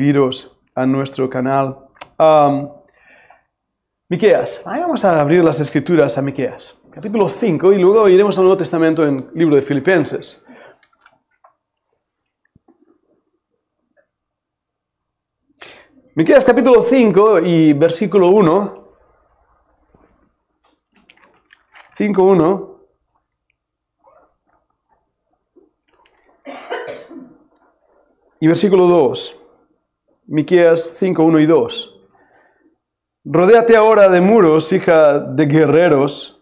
suscribiros a nuestro canal. Miqueas, vamos a abrir las escrituras a Miqueas, capítulo 5, y luego iremos al Nuevo Testamento en el libro de Filipenses. Miqueas capítulo 5 y versículo 1. 5.1 y versículo 2. Miqueas 5, 1 y 2. Rodéate ahora de muros, hija de guerreros.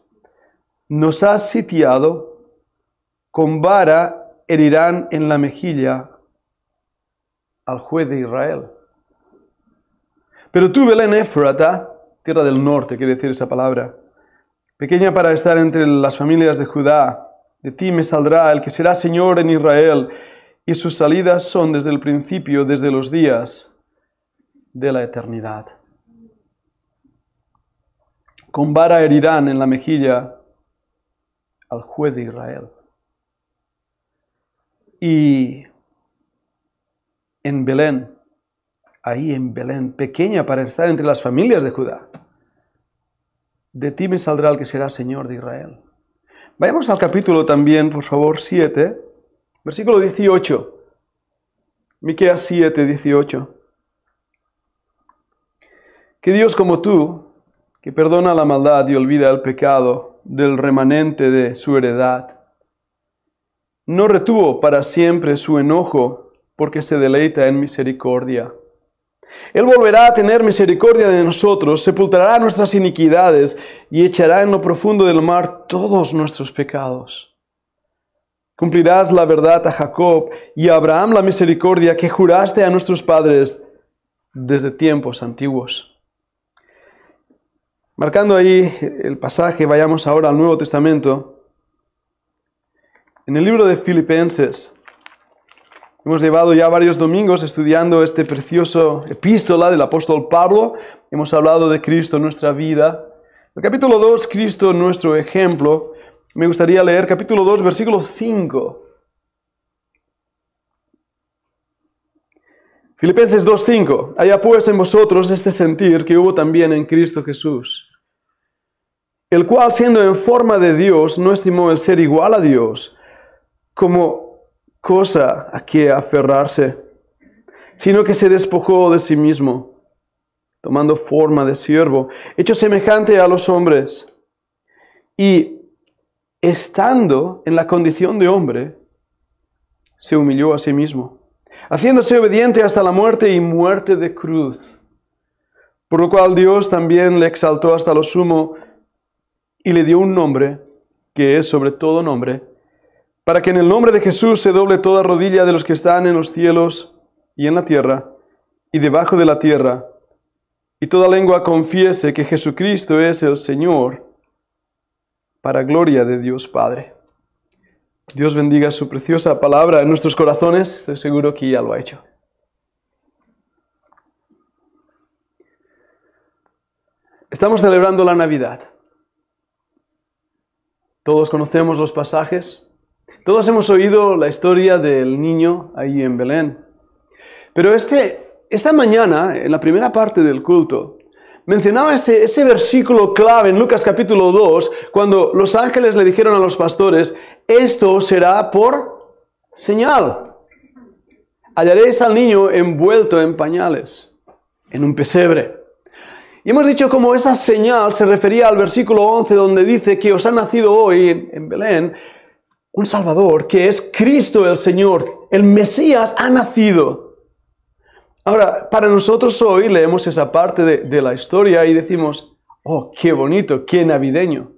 Nos has sitiado, con vara herirán en la mejilla al juez de Israel. Pero tú, Belén Efrata, tierra del norte, quiere decir esa palabra, pequeña para estar entre las familias de Judá, de ti me saldrá el que será Señor en Israel, y sus salidas son desde el principio, desde los días de la eternidad. Con vara herirán en la mejilla al juez de Israel. Y en Belén, ahí en Belén, pequeña para estar entre las familias de Judá, de ti me saldrá el que será Señor de Israel. Vayamos al capítulo también, por favor, 7, versículo 18. Miqueas 7, 18. Que Dios como tú, que perdona la maldad y olvida el pecado del remanente de su heredad, no retuvo para siempre su enojo porque se deleita en misericordia. Él volverá a tener misericordia de nosotros, sepultará nuestras iniquidades y echará en lo profundo del mar todos nuestros pecados. Cumplirás la verdad a Jacob y a Abraham la misericordia que juraste a nuestros padres desde tiempos antiguos. Marcando ahí el pasaje, vayamos ahora al Nuevo Testamento. En el libro de Filipenses, hemos llevado ya varios domingos estudiando este precioso epístola del apóstol Pablo. Hemos hablado de Cristo en nuestra vida. El capítulo 2, Cristo nuestro ejemplo. Me gustaría leer capítulo 2, versículo 5. Filipenses 2.5. Haya pues en vosotros este sentir que hubo también en Cristo Jesús el cual siendo en forma de Dios no estimó el ser igual a Dios como cosa a que aferrarse, sino que se despojó de sí mismo, tomando forma de siervo, hecho semejante a los hombres, y estando en la condición de hombre, se humilló a sí mismo, haciéndose obediente hasta la muerte y muerte de cruz, por lo cual Dios también le exaltó hasta lo sumo, y le dio un nombre que es sobre todo nombre, para que en el nombre de Jesús se doble toda rodilla de los que están en los cielos y en la tierra y debajo de la tierra, y toda lengua confiese que Jesucristo es el Señor, para gloria de Dios Padre. Dios bendiga su preciosa palabra en nuestros corazones, estoy seguro que ya lo ha hecho. Estamos celebrando la Navidad. Todos conocemos los pasajes. Todos hemos oído la historia del niño ahí en Belén. Pero este, esta mañana, en la primera parte del culto, mencionaba ese, ese versículo clave en Lucas capítulo 2, cuando los ángeles le dijeron a los pastores, esto será por señal. Hallaréis al niño envuelto en pañales, en un pesebre. Y hemos dicho cómo esa señal se refería al versículo 11 donde dice que os ha nacido hoy en Belén un Salvador, que es Cristo el Señor, el Mesías ha nacido. Ahora, para nosotros hoy leemos esa parte de, de la historia y decimos, oh, qué bonito, qué navideño.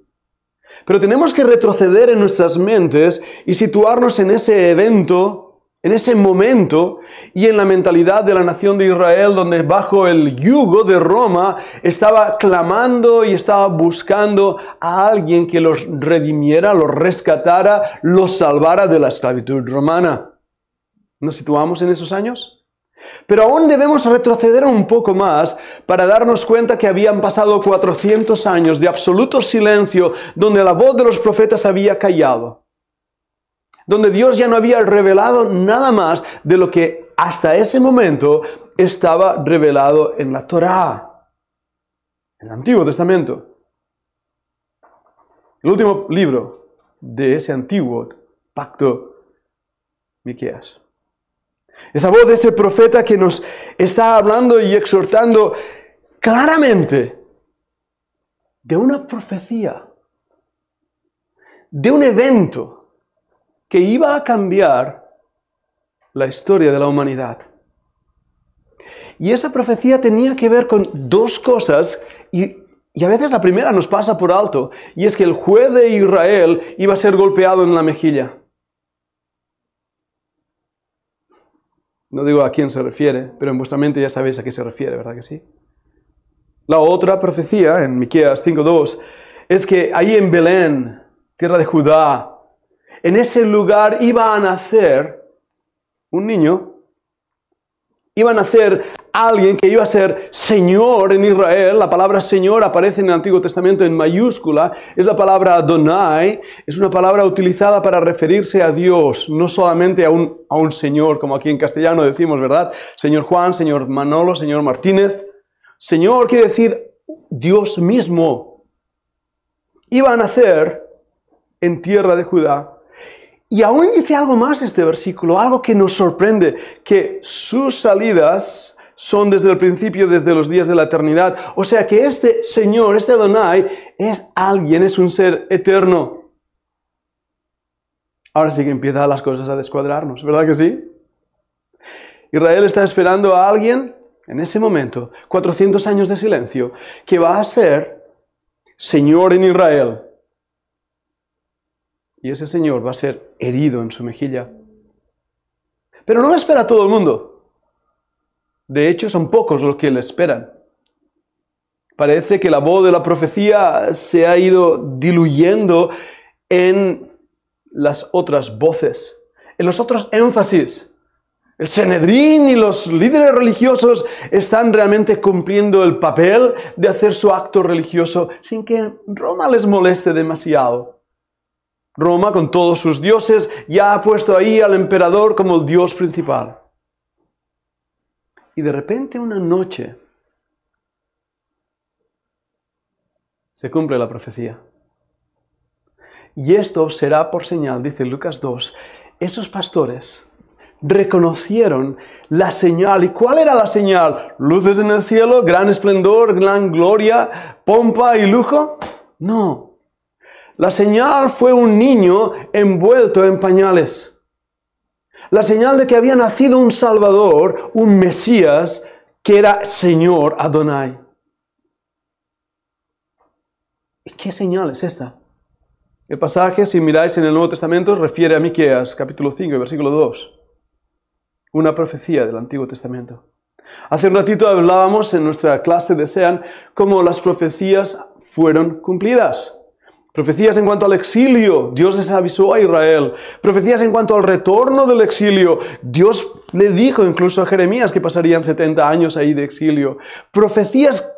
Pero tenemos que retroceder en nuestras mentes y situarnos en ese evento en ese momento y en la mentalidad de la nación de Israel, donde bajo el yugo de Roma estaba clamando y estaba buscando a alguien que los redimiera, los rescatara, los salvara de la esclavitud romana. ¿Nos situamos en esos años? Pero aún debemos retroceder un poco más para darnos cuenta que habían pasado 400 años de absoluto silencio donde la voz de los profetas había callado donde Dios ya no había revelado nada más de lo que hasta ese momento estaba revelado en la Torá, en el Antiguo Testamento. El último libro de ese antiguo pacto, Miqueas. Esa voz de ese profeta que nos está hablando y exhortando claramente de una profecía, de un evento que iba a cambiar la historia de la humanidad. Y esa profecía tenía que ver con dos cosas y, a veces la primera nos pasa por alto, y es que el juez de Israel iba a ser golpeado en la mejilla. No digo a quién se refiere, pero en vuestra mente ya sabéis a qué se refiere, ¿verdad que sí? La otra profecía, en Miqueas 5.2, es que ahí en Belén, tierra de Judá, en ese lugar iba a nacer un niño, iba a nacer alguien que iba a ser Señor en Israel. La palabra Señor aparece en el Antiguo Testamento en mayúscula, es la palabra Donai, es una palabra utilizada para referirse a Dios, no solamente a un, a un Señor, como aquí en castellano decimos, ¿verdad? Señor Juan, Señor Manolo, Señor Martínez. Señor quiere decir Dios mismo. Iba a nacer en tierra de Judá y aún dice algo más este versículo, algo que nos sorprende, que sus salidas son desde el principio, desde los días de la eternidad. O sea que este Señor, este Adonai, es alguien, es un ser eterno. Ahora sí que empiezan las cosas a descuadrarnos, ¿verdad que sí? Israel está esperando a alguien, en ese momento, 400 años de silencio, que va a ser Señor en Israel. Y ese Señor va a ser herido en su mejilla. Pero no espera todo el mundo. De hecho, son pocos los que le esperan. Parece que la voz de la profecía se ha ido diluyendo en las otras voces, en los otros énfasis. El Senedrín y los líderes religiosos están realmente cumpliendo el papel de hacer su acto religioso sin que Roma les moleste demasiado. Roma, con todos sus dioses, ya ha puesto ahí al emperador como el dios principal. Y de repente una noche se cumple la profecía. Y esto será por señal, dice Lucas 2. Esos pastores reconocieron la señal. ¿Y cuál era la señal? Luces en el cielo, gran esplendor, gran gloria, pompa y lujo. No, la señal fue un niño envuelto en pañales. La señal de que había nacido un Salvador, un Mesías, que era Señor Adonai. ¿Y qué señal es esta? El pasaje, si miráis en el Nuevo Testamento, refiere a Miqueas, capítulo 5, versículo 2. Una profecía del Antiguo Testamento. Hace un ratito hablábamos en nuestra clase de SEAN cómo las profecías fueron cumplidas. Profecías en cuanto al exilio, Dios les avisó a Israel. Profecías en cuanto al retorno del exilio, Dios le dijo incluso a Jeremías que pasarían 70 años ahí de exilio. Profecías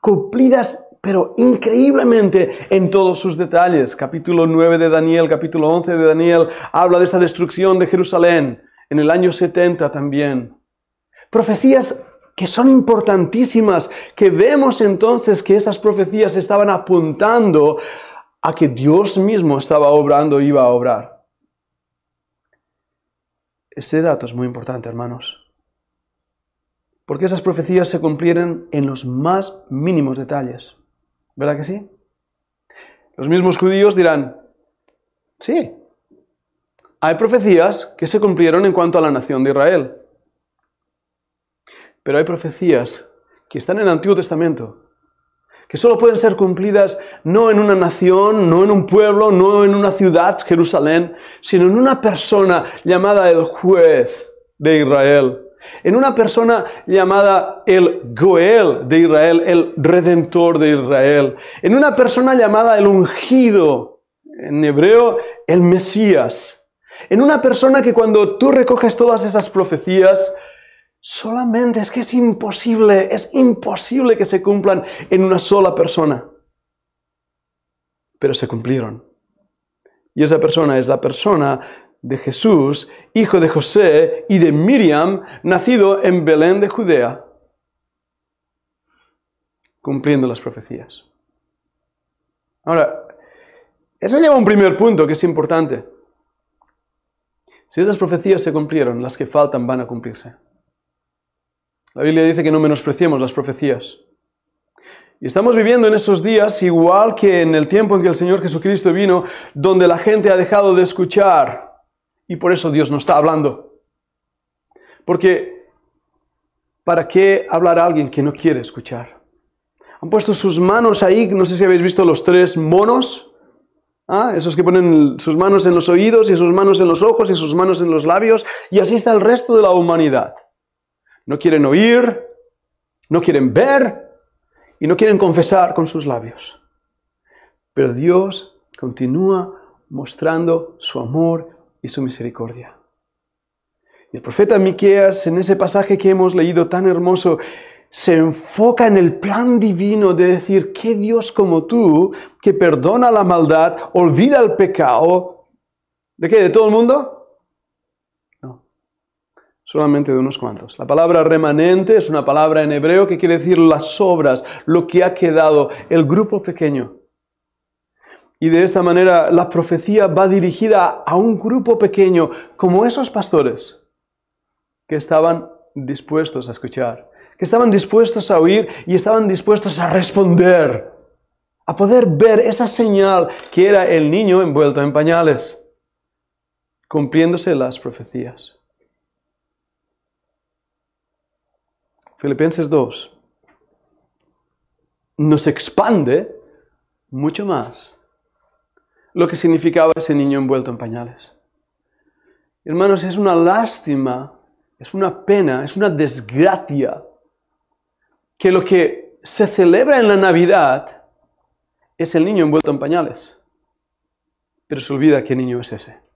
cumplidas pero increíblemente en todos sus detalles. Capítulo 9 de Daniel, capítulo 11 de Daniel, habla de esa destrucción de Jerusalén en el año 70 también. Profecías que son importantísimas, que vemos entonces que esas profecías estaban apuntando a que Dios mismo estaba obrando, iba a obrar. Este dato es muy importante, hermanos, porque esas profecías se cumplieron en los más mínimos detalles. ¿Verdad que sí? Los mismos judíos dirán, sí, hay profecías que se cumplieron en cuanto a la nación de Israel, pero hay profecías que están en el Antiguo Testamento que solo pueden ser cumplidas no en una nación, no en un pueblo, no en una ciudad, Jerusalén, sino en una persona llamada el juez de Israel, en una persona llamada el Goel de Israel, el redentor de Israel, en una persona llamada el ungido, en hebreo, el Mesías, en una persona que cuando tú recoges todas esas profecías, Solamente es que es imposible, es imposible que se cumplan en una sola persona. Pero se cumplieron. Y esa persona es la persona de Jesús, hijo de José y de Miriam, nacido en Belén de Judea, cumpliendo las profecías. Ahora, eso lleva a un primer punto que es importante. Si esas profecías se cumplieron, las que faltan van a cumplirse. La Biblia dice que no menospreciemos las profecías. Y estamos viviendo en esos días, igual que en el tiempo en que el Señor Jesucristo vino, donde la gente ha dejado de escuchar. Y por eso Dios no está hablando. Porque, ¿para qué hablar a alguien que no quiere escuchar? Han puesto sus manos ahí, no sé si habéis visto los tres monos, ¿ah? esos que ponen sus manos en los oídos y sus manos en los ojos y sus manos en los labios, y así está el resto de la humanidad. No quieren oír, no quieren ver y no quieren confesar con sus labios. Pero Dios continúa mostrando su amor y su misericordia. Y el profeta Miqueas, en ese pasaje que hemos leído tan hermoso, se enfoca en el plan divino de decir que Dios como tú, que perdona la maldad, olvida el pecado, ¿de qué? ¿De todo el mundo? solamente de unos cuantos. La palabra remanente es una palabra en hebreo que quiere decir las obras, lo que ha quedado, el grupo pequeño. Y de esta manera la profecía va dirigida a un grupo pequeño, como esos pastores, que estaban dispuestos a escuchar, que estaban dispuestos a oír y estaban dispuestos a responder, a poder ver esa señal que era el niño envuelto en pañales, cumpliéndose las profecías. Filipenses 2 nos expande mucho más lo que significaba ese niño envuelto en pañales. Hermanos, es una lástima, es una pena, es una desgracia que lo que se celebra en la Navidad es el niño envuelto en pañales. Pero se olvida qué niño es ese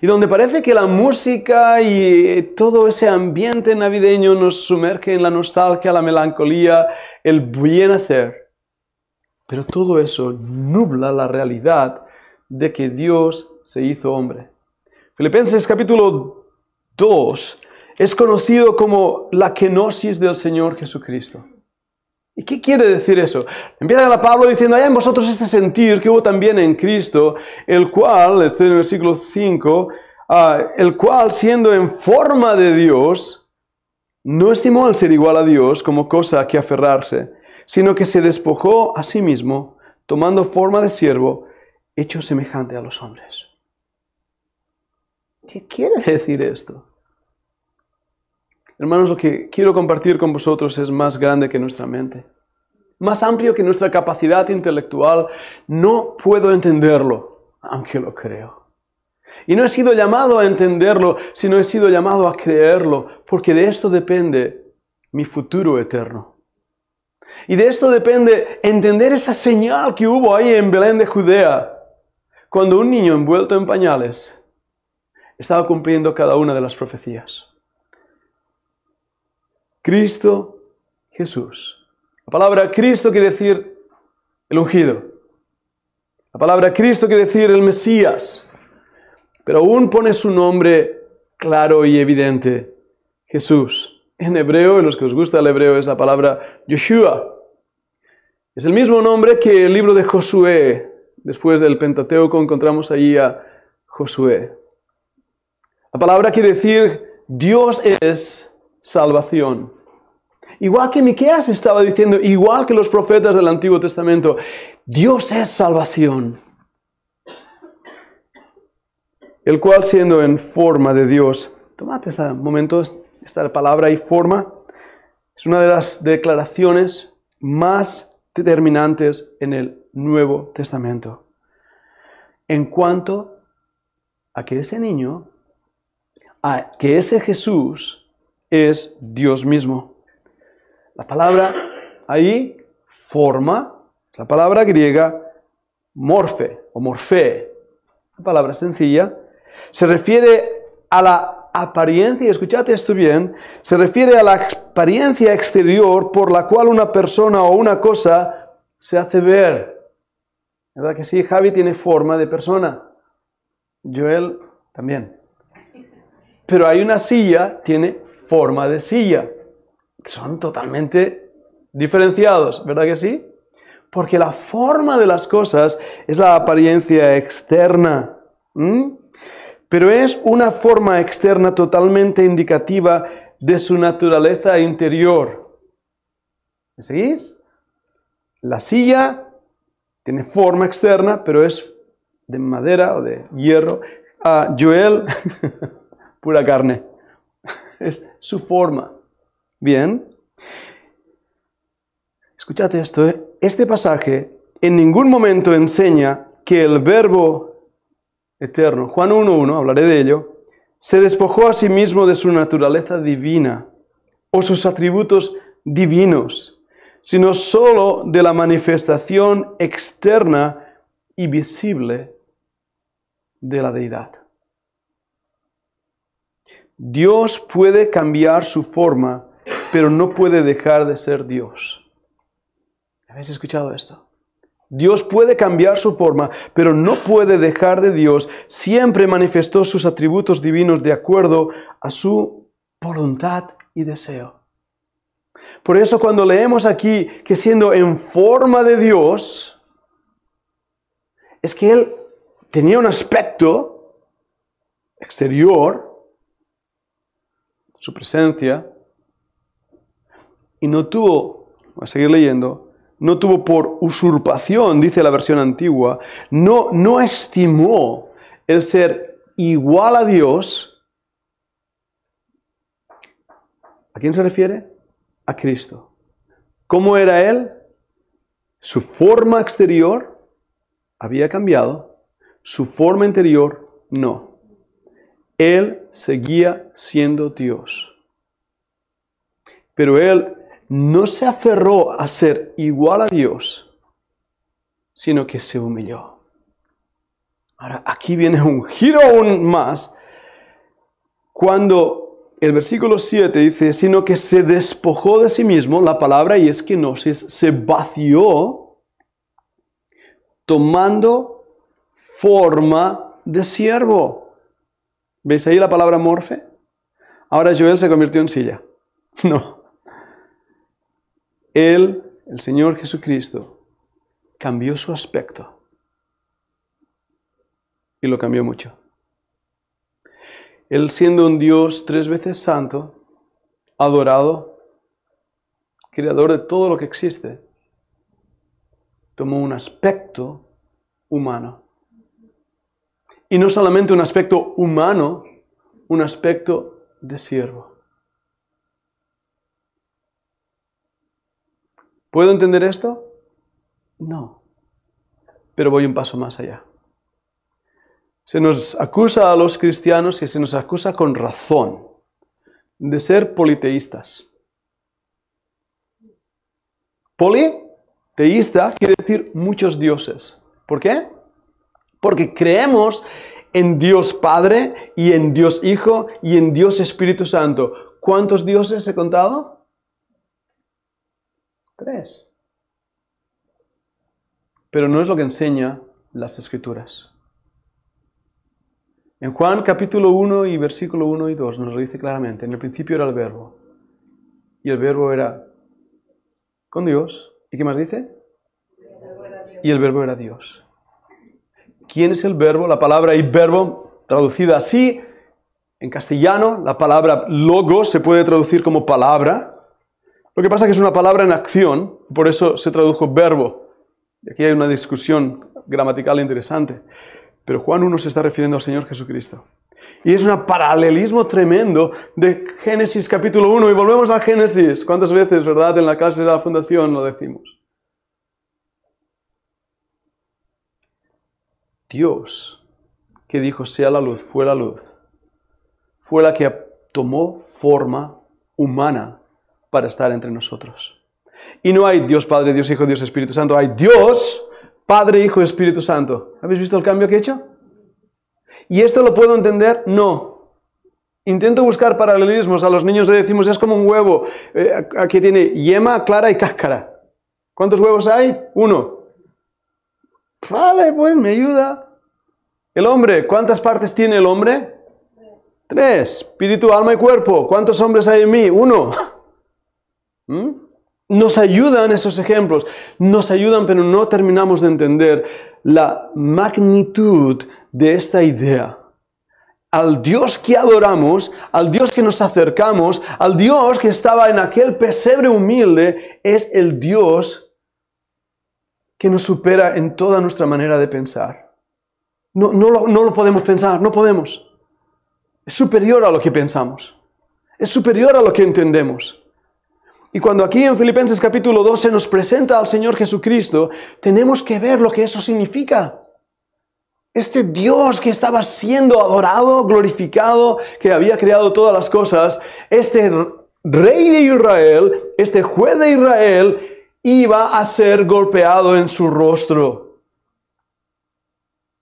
y donde parece que la música y todo ese ambiente navideño nos sumerge en la nostalgia, la melancolía, el bien hacer. Pero todo eso nubla la realidad de que Dios se hizo hombre. Filipenses capítulo 2 es conocido como la kenosis del Señor Jesucristo. ¿Y qué quiere decir eso? Empieza a Pablo diciendo, hay en vosotros este sentir que hubo también en Cristo, el cual, estoy en el versículo 5, ah, el cual siendo en forma de Dios, no estimó al ser igual a Dios como cosa a que aferrarse, sino que se despojó a sí mismo, tomando forma de siervo, hecho semejante a los hombres. ¿Qué quiere decir esto? Hermanos, lo que quiero compartir con vosotros es más grande que nuestra mente, más amplio que nuestra capacidad intelectual. No puedo entenderlo, aunque lo creo. Y no he sido llamado a entenderlo, sino he sido llamado a creerlo, porque de esto depende mi futuro eterno. Y de esto depende entender esa señal que hubo ahí en Belén de Judea, cuando un niño envuelto en pañales estaba cumpliendo cada una de las profecías. Cristo Jesús. La palabra Cristo quiere decir el ungido. La palabra Cristo quiere decir el Mesías. Pero aún pone su nombre claro y evidente, Jesús. En hebreo, en los que os gusta el hebreo, es la palabra Yeshua. Es el mismo nombre que el libro de Josué. Después del Pentateuco encontramos allí a Josué. La palabra quiere decir Dios es salvación. Igual que Miqueas estaba diciendo, igual que los profetas del Antiguo Testamento, Dios es salvación. El cual siendo en forma de Dios, tomate este momento, esta palabra y forma, es una de las declaraciones más determinantes en el Nuevo Testamento. En cuanto a que ese niño, a que ese Jesús es Dios mismo. La palabra ahí, forma, la palabra griega morfe o morfe, La palabra sencilla, se refiere a la apariencia, y escuchad esto bien, se refiere a la apariencia exterior por la cual una persona o una cosa se hace ver. ¿Verdad que sí? Javi tiene forma de persona. Joel también. Pero hay una silla, tiene forma de silla. Son totalmente diferenciados, ¿verdad que sí? Porque la forma de las cosas es la apariencia externa, pero es una forma externa totalmente indicativa de su naturaleza interior. ¿Me seguís? La silla tiene forma externa, pero es de madera o de hierro. a ah, Joel, pura carne es su forma. Bien. Escuchad esto. ¿eh? Este pasaje en ningún momento enseña que el verbo eterno, Juan 1.1, hablaré de ello, se despojó a sí mismo de su naturaleza divina o sus atributos divinos, sino sólo de la manifestación externa y visible de la deidad. Dios puede cambiar su forma, pero no puede dejar de ser Dios. ¿Habéis escuchado esto? Dios puede cambiar su forma, pero no puede dejar de Dios. Siempre manifestó sus atributos divinos de acuerdo a su voluntad y deseo. Por eso cuando leemos aquí que siendo en forma de Dios, es que Él tenía un aspecto exterior, su presencia, y no tuvo, voy a seguir leyendo, no tuvo por usurpación, dice la versión antigua, no, no estimó el ser igual a Dios. ¿A quién se refiere? A Cristo. ¿Cómo era Él? Su forma exterior había cambiado, su forma interior no. Él seguía siendo Dios. Pero Él no se aferró a ser igual a Dios, sino que se humilló. Ahora, aquí viene un giro aún más, cuando el versículo 7 dice, sino que se despojó de sí mismo, la palabra y es que no, se, se vació tomando forma de siervo ¿Veis ahí la palabra morfe? Ahora Joel se convirtió en silla. No. Él, el Señor Jesucristo, cambió su aspecto. Y lo cambió mucho. Él siendo un Dios tres veces santo, adorado, creador de todo lo que existe, tomó un aspecto humano. Y no solamente un aspecto humano, un aspecto de siervo. ¿Puedo entender esto? No. Pero voy un paso más allá. Se nos acusa a los cristianos y se nos acusa con razón de ser politeístas. Politeísta quiere decir muchos dioses. ¿Por qué? Porque creemos en Dios Padre y en Dios Hijo y en Dios Espíritu Santo. ¿Cuántos dioses he contado? Tres. Pero no es lo que enseña las escrituras. En Juan capítulo 1 y versículo 1 y 2 nos lo dice claramente, en el principio era el verbo y el verbo era con Dios. ¿Y qué más dice? Y el verbo era Dios. ¿Quién es el verbo? La palabra y verbo, traducida así, en castellano, la palabra logo se puede traducir como palabra. Lo que pasa es que es una palabra en acción, por eso se tradujo verbo. Y aquí hay una discusión gramatical interesante. Pero Juan 1 se está refiriendo al Señor Jesucristo. Y es un paralelismo tremendo de Génesis capítulo 1. Y volvemos a Génesis. ¿Cuántas veces, verdad, en la clase de la fundación lo decimos? Dios, que dijo sea la luz, fue la luz, fue la que tomó forma humana para estar entre nosotros. Y no hay Dios Padre, Dios Hijo, Dios Espíritu Santo, hay Dios Padre, Hijo, Espíritu Santo. ¿Habéis visto el cambio que he hecho? ¿Y esto lo puedo entender? No. Intento buscar paralelismos. A los niños le decimos, es como un huevo. Eh, que tiene yema, clara y cáscara. ¿Cuántos huevos hay? Uno. Vale, pues me ayuda. El hombre, ¿cuántas partes tiene el hombre? Tres. Espíritu, alma y cuerpo. ¿Cuántos hombres hay en mí? Uno. ¿Mm? Nos ayudan esos ejemplos, nos ayudan, pero no terminamos de entender la magnitud de esta idea. Al Dios que adoramos, al Dios que nos acercamos, al Dios que estaba en aquel pesebre humilde, es el Dios que nos supera en toda nuestra manera de pensar. No, no, lo, lo podemos pensar, no podemos. Es superior a lo que pensamos. Es superior a lo que entendemos. Y cuando aquí en Filipenses capítulo se nos presenta al Señor Jesucristo, tenemos que ver lo que eso significa. Este Dios que estaba siendo adorado, glorificado, que había creado todas las cosas, este rey de Israel, este juez de Israel, iba a ser golpeado en su rostro.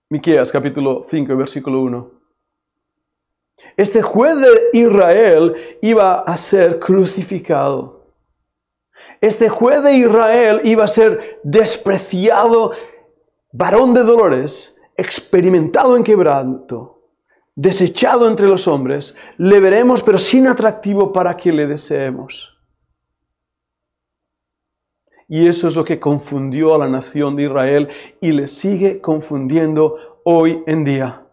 Miqueas capítulo 5, versículo 1. Este juez de Israel iba a ser crucificado. Este juez de Israel iba a ser despreciado, varón de dolores, experimentado en quebranto, desechado entre los hombres. Le veremos, pero sin atractivo para que le deseemos. Y eso es lo que confundió a la nación de Israel y le sigue confundiendo hoy en día.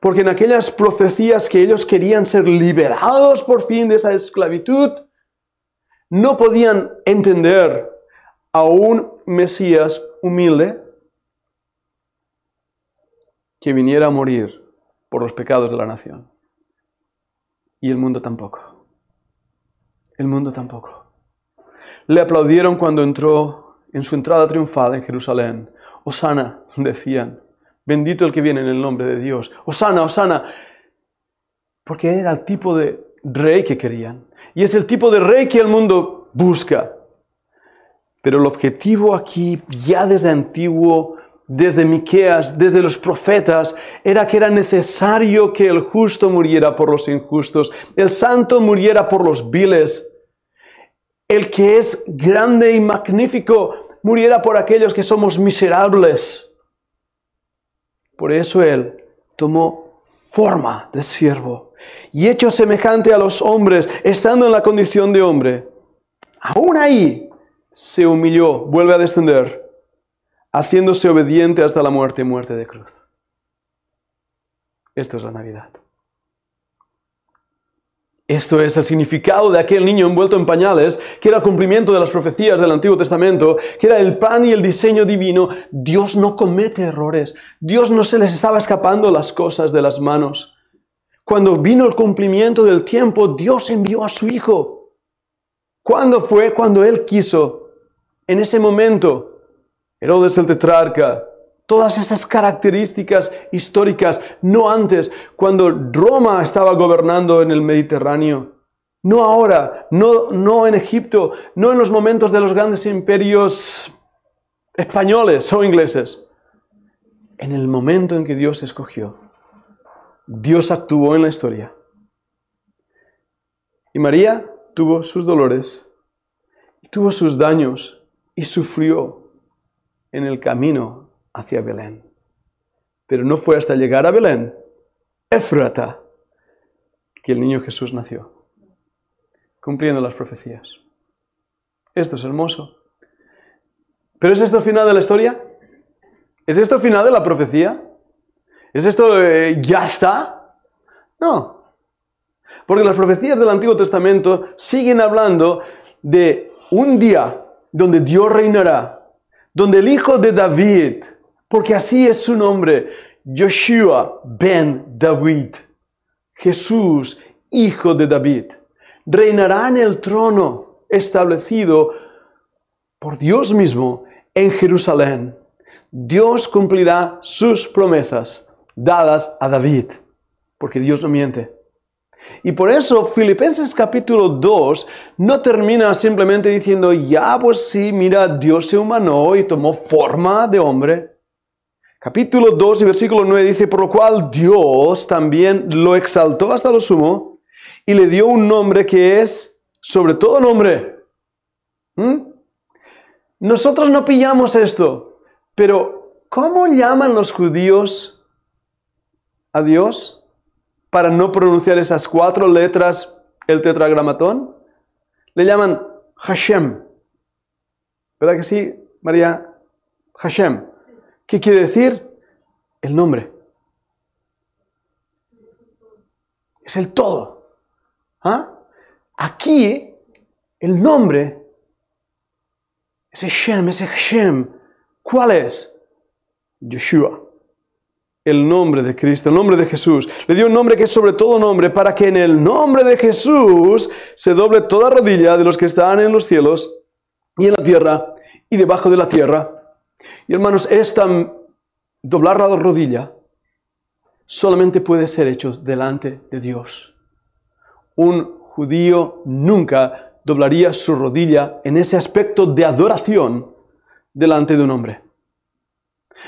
Porque en aquellas profecías que ellos querían ser liberados por fin de esa esclavitud, no podían entender a un Mesías humilde que viniera a morir por los pecados de la nación. Y el mundo tampoco. El mundo tampoco. Le aplaudieron cuando entró en su entrada triunfal en Jerusalén. Osana, decían. Bendito el que viene en el nombre de Dios. Osana, Osana. Porque era el tipo de rey que querían. Y es el tipo de rey que el mundo busca. Pero el objetivo aquí, ya desde antiguo, desde Miqueas, desde los profetas, era que era necesario que el justo muriera por los injustos, el santo muriera por los viles, el que es grande y magnífico muriera por aquellos que somos miserables. Por eso Él tomó forma de siervo y hecho semejante a los hombres, estando en la condición de hombre. Aún ahí se humilló, vuelve a descender, haciéndose obediente hasta la muerte y muerte de cruz. Esto es la Navidad. Esto es el significado de aquel niño envuelto en pañales, que era cumplimiento de las profecías del Antiguo Testamento, que era el pan y el diseño divino. Dios no comete errores. Dios no se les estaba escapando las cosas de las manos. Cuando vino el cumplimiento del tiempo, Dios envió a su Hijo. ¿Cuándo fue? Cuando Él quiso. En ese momento, Herodes el tetrarca todas esas características históricas, no antes, cuando Roma estaba gobernando en el Mediterráneo, no ahora, no, no en Egipto, no en los momentos de los grandes imperios españoles o ingleses, en el momento en que Dios escogió. Dios actuó en la historia. Y María tuvo sus dolores, tuvo sus daños y sufrió en el camino hacia Belén. Pero no fue hasta llegar a Belén, Éfrata, que el niño Jesús nació, cumpliendo las profecías. Esto es hermoso. ¿Pero es esto el final de la historia? ¿Es esto el final de la profecía? ¿Es esto eh, ya está? No. Porque las profecías del Antiguo Testamento siguen hablando de un día donde Dios reinará, donde el hijo de David porque así es su nombre, Joshua ben David, Jesús, hijo de David. Reinará en el trono establecido por Dios mismo en Jerusalén. Dios cumplirá sus promesas dadas a David, porque Dios no miente. Y por eso Filipenses capítulo 2 no termina simplemente diciendo, ya pues sí, mira, Dios se humanó y tomó forma de hombre. Capítulo 2 y versículo 9 dice, por lo cual Dios también lo exaltó hasta lo sumo y le dio un nombre que es sobre todo nombre. ¿Mm? Nosotros no pillamos esto, pero ¿cómo llaman los judíos a Dios para no pronunciar esas cuatro letras el tetragramatón? Le llaman Hashem. ¿Verdad que sí, María? Hashem. ¿Qué quiere decir? El nombre. Es el todo. ¿Ah? Aquí el nombre ese Shem, ese Shem, ¿cuál es? Yeshua. El nombre de Cristo, el nombre de Jesús. Le dio un nombre que es sobre todo nombre, para que en el nombre de Jesús se doble toda rodilla de los que están en los cielos y en la tierra y debajo de la tierra y hermanos, esta doblar la rodilla solamente puede ser hecho delante de Dios. Un judío nunca doblaría su rodilla en ese aspecto de adoración delante de un hombre.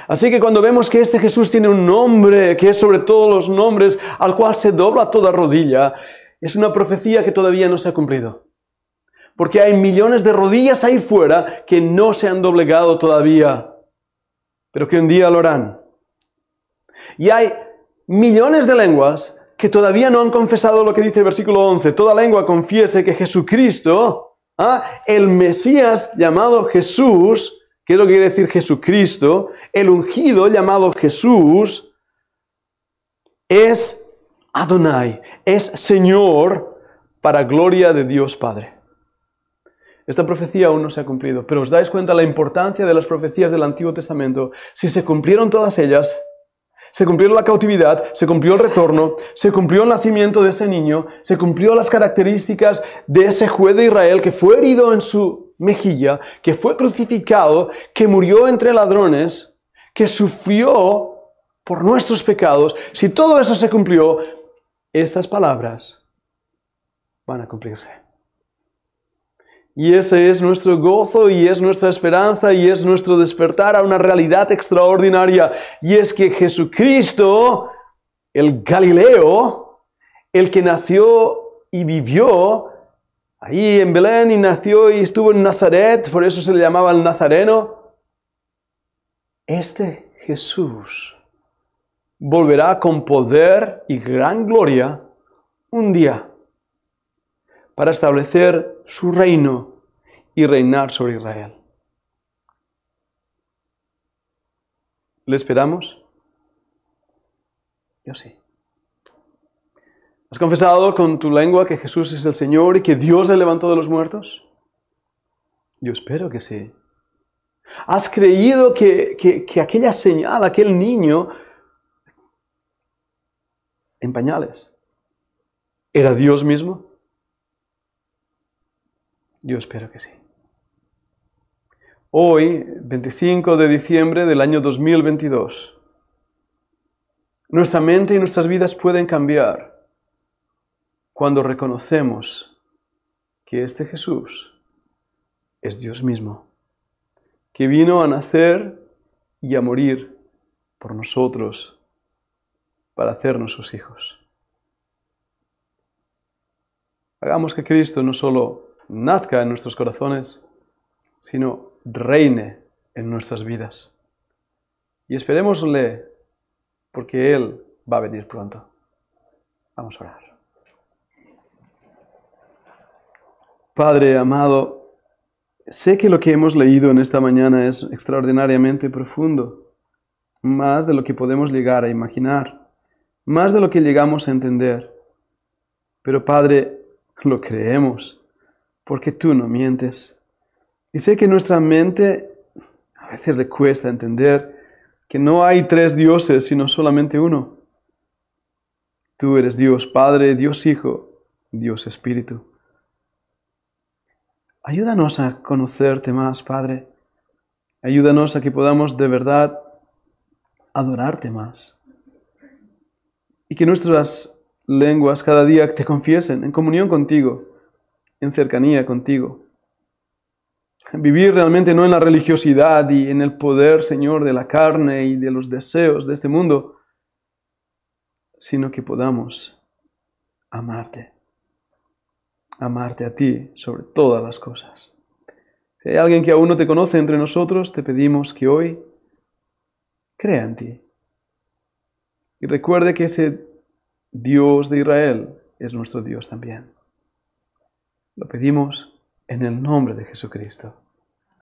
Así que cuando vemos que este Jesús tiene un nombre que es sobre todos los nombres, al cual se dobla toda rodilla, es una profecía que todavía no se ha cumplido. Porque hay millones de rodillas ahí fuera que no se han doblegado todavía pero que un día lo harán. Y hay millones de lenguas que todavía no han confesado lo que dice el versículo 11. Toda lengua confiese que Jesucristo, ¿ah? el Mesías llamado Jesús, que es lo que quiere decir Jesucristo, el ungido llamado Jesús, es Adonai, es Señor para gloria de Dios Padre. Esta profecía aún no se ha cumplido, pero os dais cuenta la importancia de las profecías del Antiguo Testamento. Si se cumplieron todas ellas, se cumplió la cautividad, se cumplió el retorno, se cumplió el nacimiento de ese niño, se cumplió las características de ese juez de Israel que fue herido en su mejilla, que fue crucificado, que murió entre ladrones, que sufrió por nuestros pecados. Si todo eso se cumplió, estas palabras van a cumplirse. Y ese es nuestro gozo y es nuestra esperanza y es nuestro despertar a una realidad extraordinaria. Y es que Jesucristo, el Galileo, el que nació y vivió ahí en Belén y nació y estuvo en Nazaret, por eso se le llamaba el Nazareno, este Jesús volverá con poder y gran gloria un día para establecer su reino y reinar sobre Israel. ¿Le esperamos? Yo sí. ¿Has confesado con tu lengua que Jesús es el Señor y que Dios le levantó de los muertos? Yo espero que sí. ¿Has creído que, que aquella señal, aquel niño en pañales, era Dios mismo? Yo espero que sí. Hoy, 25 de diciembre del año 2022, nuestra mente y nuestras vidas pueden cambiar cuando reconocemos que este Jesús es Dios mismo, que vino a nacer y a morir por nosotros para hacernos sus hijos. Hagamos que Cristo no solo nazca en nuestros corazones, sino reine en nuestras vidas. Y esperémosle, porque Él va a venir pronto. Vamos a orar. Padre amado, sé que lo que hemos leído en esta mañana es extraordinariamente profundo, más de lo que podemos llegar a imaginar, más de lo que llegamos a entender. Pero Padre, lo creemos porque tú no mientes. Y sé que nuestra mente a veces le cuesta entender que no hay tres dioses, sino solamente uno. Tú eres Dios Padre, Dios Hijo, Dios Espíritu. Ayúdanos a conocerte más, Padre. Ayúdanos a que podamos de verdad adorarte más. Y que nuestras lenguas cada día te confiesen en comunión contigo en cercanía contigo. Vivir realmente no en la religiosidad y en el poder, Señor, de la carne y de los deseos de este mundo, sino que podamos amarte. Amarte a ti sobre todas las cosas. Si hay alguien que aún no te conoce entre nosotros, te pedimos que hoy crea en ti. Y recuerde que ese Dios de Israel es nuestro Dios también. Lo pedimos en el nombre de Jesucristo.